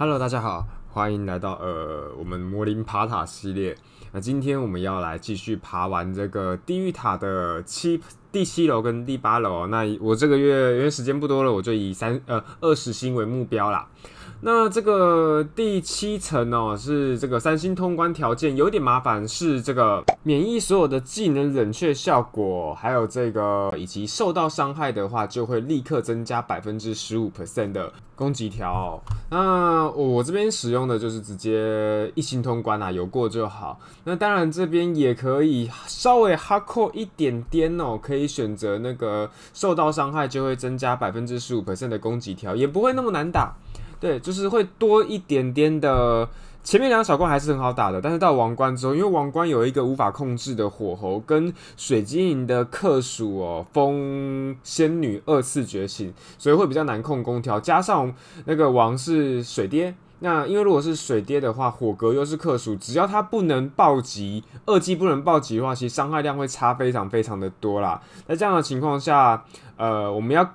Hello，大家好，欢迎来到呃，我们魔灵爬塔系列。那今天我们要来继续爬完这个地狱塔的七第七楼跟第八楼。那我这个月因为时间不多了，我就以三呃二十星为目标啦。那这个第七层哦，是这个三星通关条件有点麻烦，是这个免疫所有的技能冷却效果，还有这个以及受到伤害的话就会立刻增加百分之十五 percent 的攻击条。那我这边使用的就是直接一星通关啊，有过就好。那当然这边也可以稍微哈扣一点点哦，可以选择那个受到伤害就会增加百分之十五 percent 的攻击条，也不会那么难打。对，就是会多一点点的。前面两个小关还是很好打的，但是到王冠之后，因为王冠有一个无法控制的火候，跟水晶莹的克数哦，风仙女二次觉醒，所以会比较难控攻条。加上那个王是水爹，那因为如果是水爹的话，火格又是克数，只要他不能暴击，二技不能暴击的话，其实伤害量会差非常非常的多啦。在这样的情况下，呃，我们要。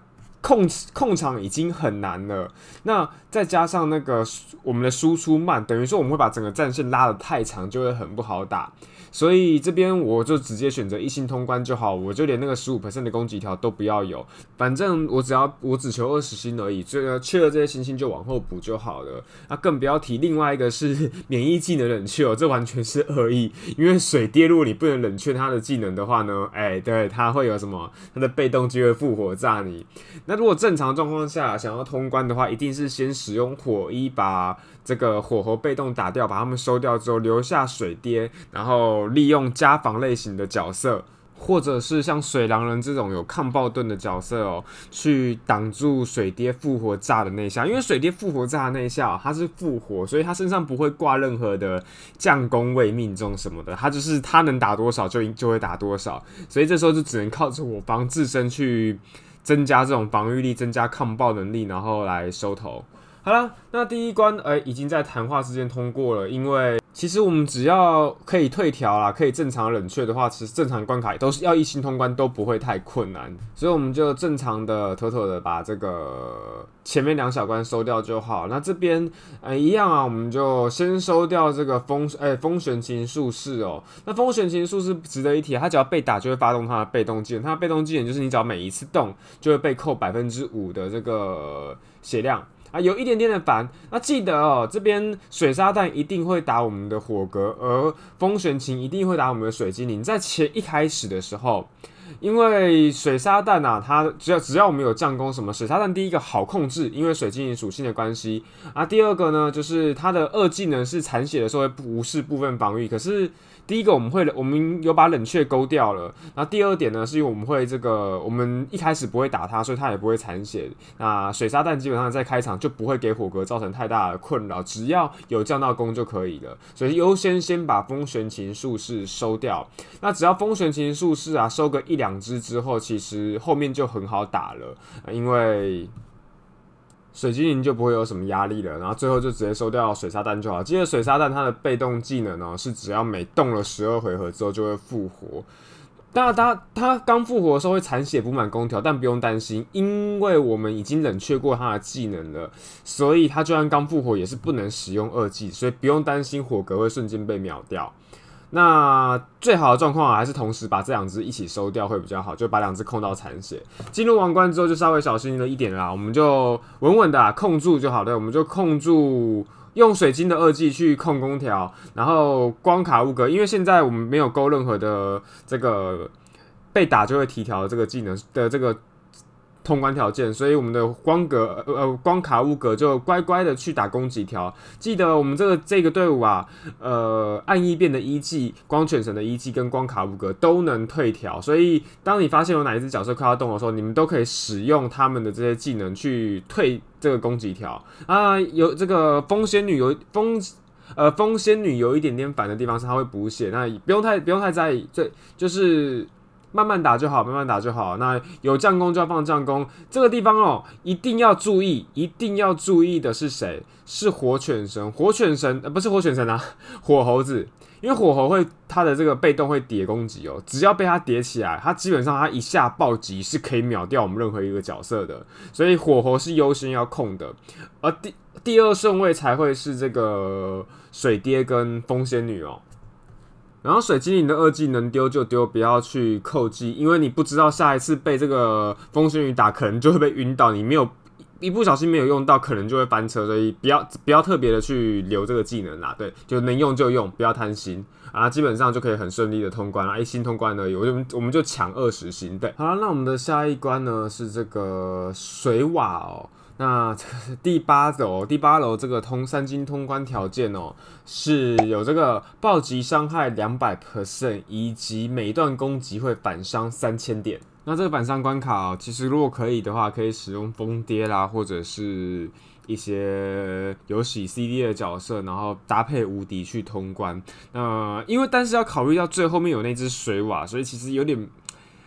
控控场已经很难了，那再加上那个我们的输出慢，等于说我们会把整个战线拉得太长，就会很不好打。所以这边我就直接选择一星通关就好，我就连那个十五的攻击条都不要有，反正我只要我只求二十星而已，这个缺了这些星星就往后补就好了。那更不要提另外一个是 免疫技能冷却，哦，这完全是恶意，因为水跌入你不能冷却它的技能的话呢，哎，对，它会有什么？它的被动就会复活炸你。那那如果正常状况下想要通关的话，一定是先使用火一把这个火猴被动打掉，把他们收掉之后，留下水跌，然后利用家防类型的角色，或者是像水狼人这种有抗爆盾的角色哦，去挡住水跌复活炸的那一下。因为水跌复活炸的那一下，他是复活，所以他身上不会挂任何的降攻位命中什么的，他就是他能打多少就就会打多少，所以这时候就只能靠着我方自身去。增加这种防御力，增加抗爆能力，然后来收头。好了，那第一关呃已经在谈话之间通过了，因为。其实我们只要可以退条啦，可以正常冷却的话，其实正常关卡都是要一心通关都不会太困难，所以我们就正常的妥妥的把这个前面两小关收掉就好。那这边呃一样啊，我们就先收掉这个风，哎，风玄琴术士哦。那风玄琴术士值得一提，它只要被打就会发动它的被动技能，它的被动技能就是你只要每一次动就会被扣百分之五的这个血量。啊，有一点点的烦。那记得哦，这边水炸弹一定会打我们的火格，而风旋琴一定会打我们的水精灵。在前一开始的时候。因为水沙弹啊，它只要只要我们有降攻什么，水沙弹，第一个好控制，因为水晶灵属性的关系啊。第二个呢，就是它的二技能是残血的时候会无视部分防御。可是第一个我们会我们有把冷却勾掉了，那第二点呢，是因为我们会这个我们一开始不会打他，所以他也不会残血。那水沙弹基本上在开场就不会给火格造成太大的困扰，只要有降到攻就可以了。所以优先先把风玄琴术士收掉。那只要风玄琴术士啊收个一两。两只之后，其实后面就很好打了，因为水精灵就不会有什么压力了。然后最后就直接收掉水沙弹就好。接着水沙弹它的被动技能呢是只要每动了十二回合之后就会复活。当然，它它刚复活的时候会残血补满空条，但不用担心，因为我们已经冷却过它的技能了，所以它就算刚复活也是不能使用二技，所以不用担心火格会瞬间被秒掉。那最好的状况啊，还是同时把这两只一起收掉会比较好，就把两只控到残血。进入王冠之后就稍微小心了一点啦，我们就稳稳的控住就好了。我们就控住，用水晶的二技去控空调，然后光卡乌格，因为现在我们没有勾任何的这个被打就会提条的这个技能的这个。通关条件，所以我们的光格呃光卡乌格就乖乖的去打攻击条。记得我们这个这个队伍啊，呃暗异变的一技，光犬神的一技跟光卡乌格都能退条，所以当你发现有哪一只角色快要动的时候，你们都可以使用他们的这些技能去退这个攻击条啊。有这个风仙女有风呃风仙女有一点点烦的地方是她会补血，那不用太不用太在意，这就是。慢慢打就好，慢慢打就好。那有将功就要放将功，这个地方哦，一定要注意，一定要注意的是谁？是火犬神，火犬神呃不是火犬神啊，火猴子，因为火猴会它的这个被动会叠攻击哦，只要被它叠起来，它基本上它一下暴击是可以秒掉我们任何一个角色的，所以火猴是优先要控的，而第第二顺位才会是这个水爹跟风仙女哦。然后水晶灵的二技能丢就丢，不要去扣技，因为你不知道下一次被这个风眩雨打，可能就会被晕倒。你没有一不小心没有用到，可能就会翻车，所以不要不要特别的去留这个技能啦。对，就能用就用，不要贪心啊。基本上就可以很顺利的通关啦，一星通关呢，有就我们就抢二十星。对，好了，那我们的下一关呢是这个水瓦哦。那第八楼，第八楼这个通三金通关条件哦，是有这个暴击伤害两百 percent，以及每段攻击会反伤三千点。那这个反伤关卡哦，其实如果可以的话，可以使用疯爹啦，或者是一些有洗 CD 的角色，然后搭配无敌去通关。那因为但是要考虑到最后面有那只水瓦，所以其实有点。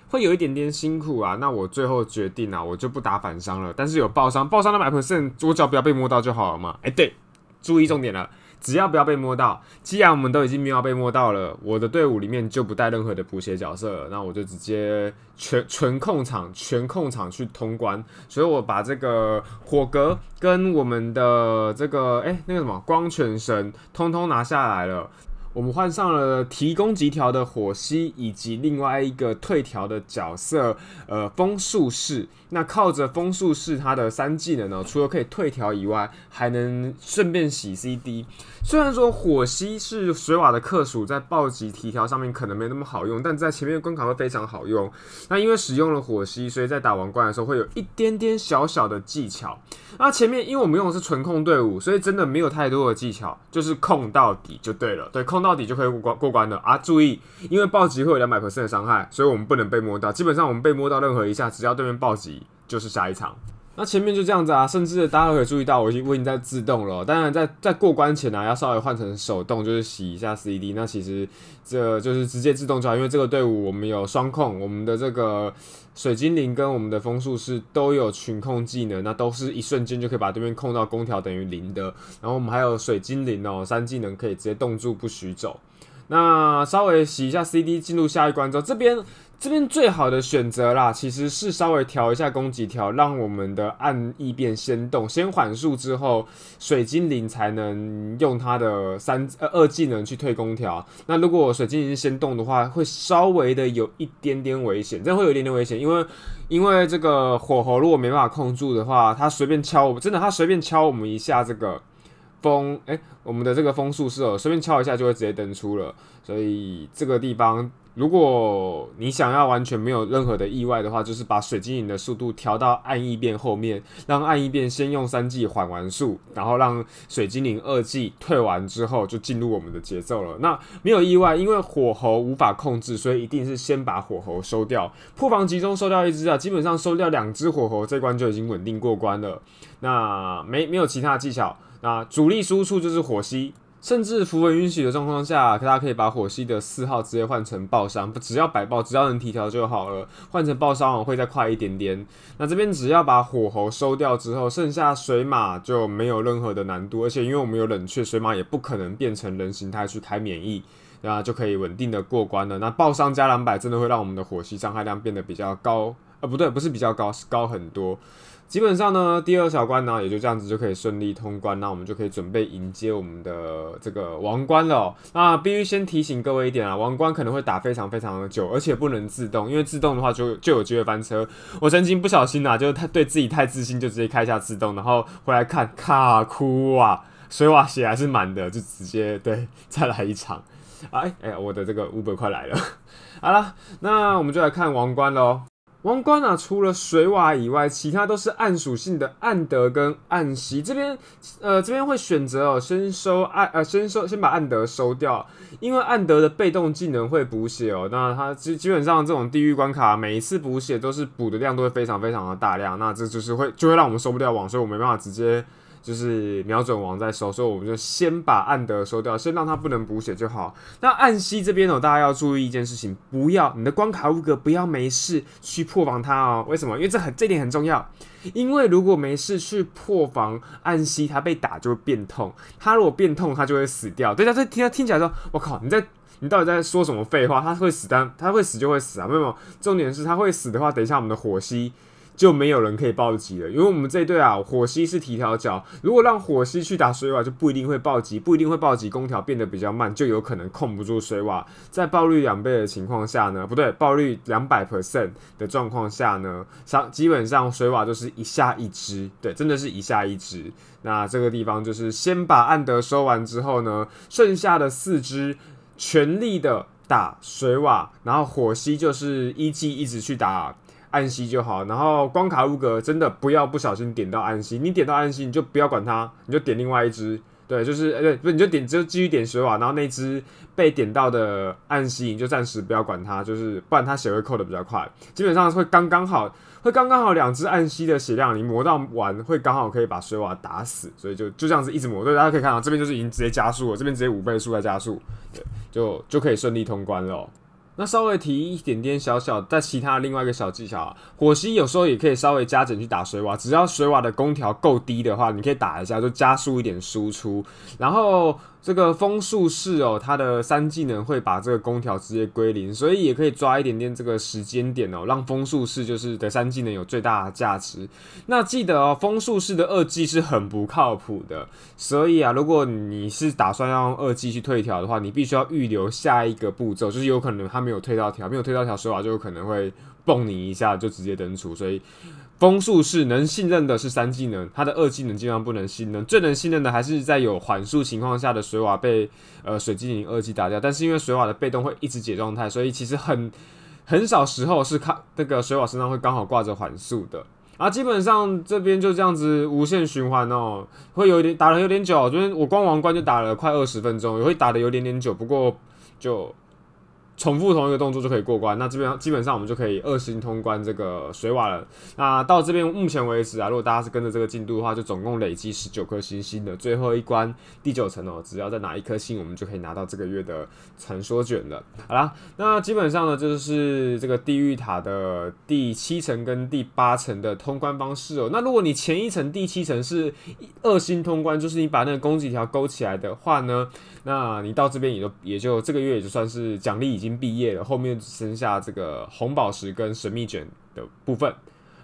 会有一点点辛苦啊，那我最后决定啊，我就不打反伤了，但是有爆伤，爆伤那百分圣，我左要不要被摸到就好了嘛。哎，对，注意重点了，只要不要被摸到。既然我们都已经没有被摸到了，我的队伍里面就不带任何的补血角色，那我就直接全全控场，全控场去通关。所以我把这个火格跟我们的这个哎那个什么光泉神通通拿下来了。我们换上了提供极条的火蜥，以及另外一个退条的角色，呃，风术士。那靠着风术士他的三技能呢，除了可以退条以外，还能顺便洗 CD。虽然说火蜥是水瓦的克属，在暴击提条上面可能没那么好用，但在前面的关卡会非常好用。那因为使用了火蜥，所以在打王冠的时候会有一点点小小的技巧。那前面因为我们用的是纯控队伍，所以真的没有太多的技巧，就是控到底就对了。对，控到。到底就可以过关过关了啊！注意，因为暴击会有两百的伤害，所以我们不能被摸到。基本上，我们被摸到任何一下，只要对面暴击，就是下一场。那前面就这样子啊，甚至大家会可以注意到我已经我已经在自动了。当然，在在过关前啊，要稍微换成手动，就是洗一下 CD。那其实这就是直接自动掉，因为这个队伍我们有双控，我们的这个水精灵跟我们的风速是都有群控技能，那都是一瞬间就可以把对面控到攻条等于零的。然后我们还有水精灵哦，三技能可以直接冻住不许走。那稍微洗一下 CD，进入下一关之后，这边。这边最好的选择啦，其实是稍微调一下攻击条，让我们的暗翼变先动，先缓速之后，水精灵才能用他的三呃二技能去退攻条。那如果水晶灵先动的话，会稍微的有一点点危险，这会有一点点危险，因为因为这个火候如果没办法控住的话，它随便敲，我真的它随便敲我们一下这个。风哎，我们的这个风速是哦，随便敲一下就会直接登出了。所以这个地方，如果你想要完全没有任何的意外的话，就是把水精灵的速度调到暗异变后面，让暗异变先用三 G 缓完速，然后让水精灵二 G 退完之后就进入我们的节奏了。那没有意外，因为火猴无法控制，所以一定是先把火猴收掉，破防集中收掉一只啊，基本上收掉两只火猴，这关就已经稳定过关了。那没没有其他技巧。那主力输出就是火系，甚至符文允许的状况下，大家可以把火系的四号直接换成爆伤，不只要百爆，只要能提条就好了。换成爆伤会再快一点点。那这边只要把火猴收掉之后，剩下水马就没有任何的难度，而且因为我们有冷却，水马也不可能变成人形态去开免疫，那就可以稳定的过关了。那爆伤加两百真的会让我们的火系伤害量变得比较高，呃，不对，不是比较高，是高很多。基本上呢，第二小关呢也就这样子就可以顺利通关，那我们就可以准备迎接我们的这个王冠了。那必须先提醒各位一点啊，王冠可能会打非常非常的久，而且不能自动，因为自动的话就就有机会翻车。我曾经不小心啊，就是对自己太自信，就直接开一下自动，然后回来看卡哭啊，水瓦血还是满的，就直接对再来一场。哎哎，我的这个五百快来了。好了，那我们就来看王冠喽。王冠啊，除了水瓦以外，其他都是暗属性的暗德跟暗袭。这边，呃，这边会选择哦，先收暗呃，先收先把暗德收掉，因为暗德的被动技能会补血哦。那它基基本上这种地狱关卡，每一次补血都是补的量都会非常非常的大量。那这就是会就会让我们收不掉网，所以我没办法直接。就是瞄准王在收，所以我们就先把暗德收掉，先让他不能补血就好。那暗西这边呢，大家要注意一件事情，不要你的光卡乌格不要没事去破防他哦。为什么？因为这很这点很重要，因为如果没事去破防暗西，他被打就会变痛，他如果变痛，他就会死掉。大家在听听起来说，我靠，你在你到底在说什么废话？他会死，但他会死就会死啊，有没有。重点是他会死的话，等一下我们的火息。就没有人可以暴击了，因为我们这队啊，火蜥是提条脚，如果让火蜥去打水瓦，就不一定会暴击，不一定会暴击，攻条变得比较慢，就有可能控不住水瓦。在暴率两倍的情况下呢，不对，暴率两百 percent 的状况下呢，上基本上水瓦就是一下一只，对，真的是一下一只。那这个地方就是先把暗德收完之后呢，剩下的四只全力的打水瓦，然后火蜥就是一记一直去打。暗吸就好，然后光卡乌格真的不要不小心点到暗吸，你点到暗吸你就不要管它，你就点另外一只，对，就是，哎对，不你就点，就继续点水瓦，然后那只被点到的暗吸你就暂时不要管它，就是不然它血会扣的比较快，基本上会刚刚好，会刚刚好两只暗吸的血量你磨到完会刚好可以把水瓦打死，所以就就这样子一直磨，对，大家可以看到这边就是已经直接加速了，这边直接五倍速在加速，对，就就可以顺利通关了。那稍微提一点点小小，但其他另外一个小技巧啊，火星有时候也可以稍微加减去打水瓦，只要水瓦的攻条够低的话，你可以打一下就加速一点输出。然后这个风术士哦，他的三技能会把这个攻条直接归零，所以也可以抓一点点这个时间点哦，让风术士就是的三技能有最大的价值。那记得哦，风术士的二技是很不靠谱的，所以啊，如果你是打算要用二技去退条的话，你必须要预留下一个步骤，就是有可能他。们。没有退到条，没有退到条，水瓦就有可能会蹦你一下，就直接登出。所以风速是能信任的，是三技能，他的二技能尽量不能信任。最能信任的还是在有缓速情况下的水瓦被呃水晶灵二技打掉。但是因为水瓦的被动会一直解状态，所以其实很很少时候是看那个水瓦身上会刚好挂着缓速的。啊，基本上这边就这样子无限循环哦，会有点打了有点久。昨天我光王冠就打了快二十分钟，也会打的有点点久。不过就。重复同一个动作就可以过关，那这边基本上我们就可以二星通关这个水瓦了。那到这边目前为止啊，如果大家是跟着这个进度的话，就总共累积十九颗星星的最后一关第九层哦，只要再拿一颗星，我们就可以拿到这个月的传说卷了。好啦，那基本上呢，就是这个地狱塔的第七层跟第八层的通关方式哦。那如果你前一层第七层是二星通关，就是你把那个攻击条勾起来的话呢，那你到这边也就也就这个月也就算是奖励已经。已经毕业了，后面只剩下这个红宝石跟神秘卷的部分。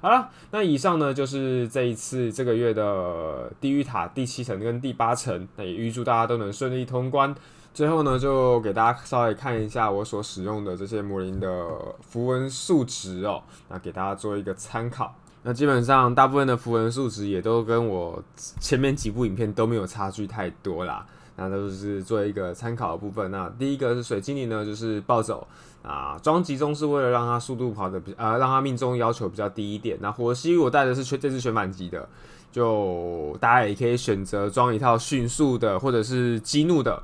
好了，那以上呢就是这一次这个月的地狱塔第七层跟第八层。那也预祝大家都能顺利通关。最后呢，就给大家稍微看一下我所使用的这些魔灵的符文数值哦，那给大家做一个参考。那基本上大部分的符文数值也都跟我前面几部影片都没有差距太多啦，那都是做一个参考的部分。那第一个是水精灵呢，就是暴走啊，装集中是为了让它速度跑的比呃让它命中要求比较低一点。那火系我带的是全这是全满级的，就大家也可以选择装一套迅速的或者是激怒的，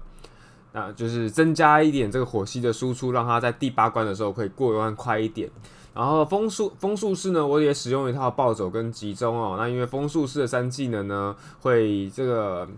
那就是增加一点这个火系的输出，让它在第八关的时候可以过关快一点。然后风速风速式呢，我也使用一套暴走跟集中哦。那因为风速式的三技能呢，会这个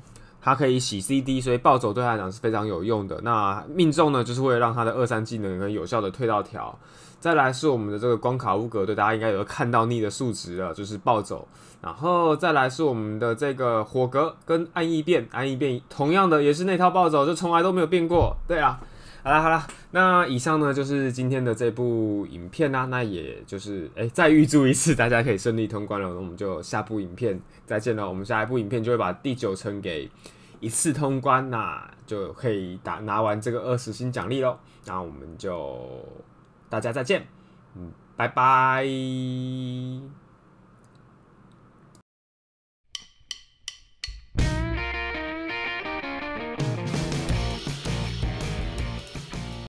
它可以洗 C D，所以暴走对他来讲是非常有用的。那命中呢，就是为了让他的二三技能能有效的退到条。再来是我们的这个光卡乌格，对大家应该有看到腻的数值了，就是暴走。然后再来是我们的这个火格跟暗异变暗异变，同样的也是那套暴走，就从来都没有变过。对啊。好啦好啦，那以上呢就是今天的这部影片啦，那也就是哎，再预祝一次大家可以顺利通关了，那我们就下部影片再见了。我们下一部影片就会把第九层给一次通关，那就可以打拿完这个二十星奖励喽。那我们就大家再见，嗯，拜拜。